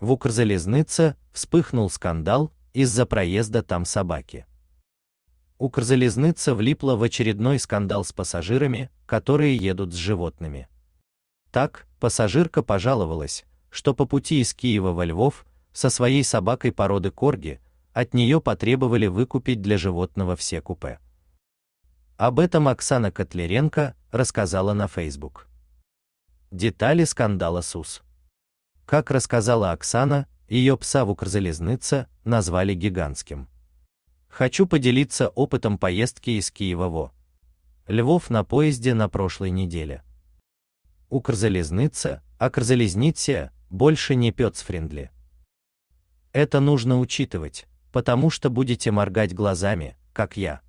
В Укрзалезнице вспыхнул скандал из-за проезда там собаки. Укрзалезница влипла в очередной скандал с пассажирами, которые едут с животными. Так, пассажирка пожаловалась, что по пути из Киева во Львов со своей собакой породы корги от нее потребовали выкупить для животного все купе. Об этом Оксана Котлеренко рассказала на Facebook. Детали скандала СУС. Как рассказала Оксана, ее пса в Укрзалезныце назвали гигантским. Хочу поделиться опытом поездки из Киева во Львов на поезде на прошлой неделе. Укрзалезница, Акрзалезниция, больше не френдли. Это нужно учитывать, потому что будете моргать глазами, как я.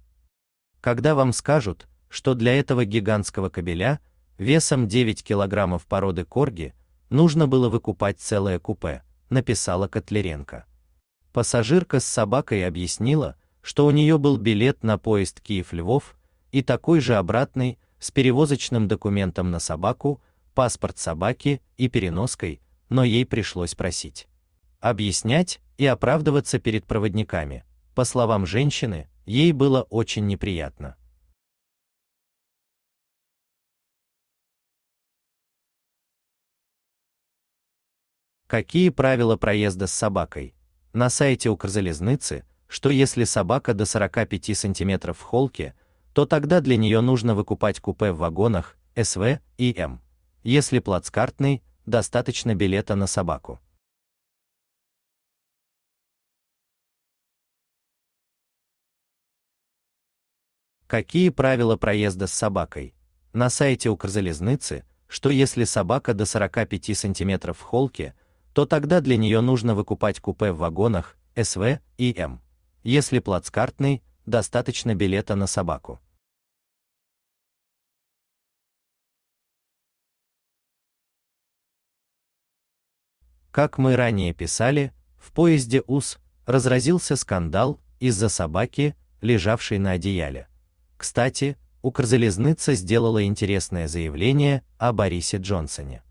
Когда вам скажут, что для этого гигантского кобеля весом 9 килограммов породы корги, Нужно было выкупать целое купе, написала Котлеренко. Пассажирка с собакой объяснила, что у нее был билет на поезд Киев-Львов и такой же обратный с перевозочным документом на собаку, паспорт собаки и переноской, но ей пришлось просить, объяснять и оправдываться перед проводниками. По словам женщины, ей было очень неприятно. Какие правила проезда с собакой? На сайте Укрзалезницы, что если собака до 45 см в холке, то тогда для нее нужно выкупать купе в вагонах СВ и М. Если плацкартный, достаточно билета на собаку. Какие правила проезда с собакой? На сайте Укрзалезницы, что если собака до 45 см в холке, то тогда для нее нужно выкупать купе в вагонах СВ и М. Эм. Если плацкартный, достаточно билета на собаку. Как мы ранее писали, в поезде УС разразился скандал из-за собаки, лежавшей на одеяле. Кстати, Укрзалезница сделала интересное заявление о Борисе Джонсоне.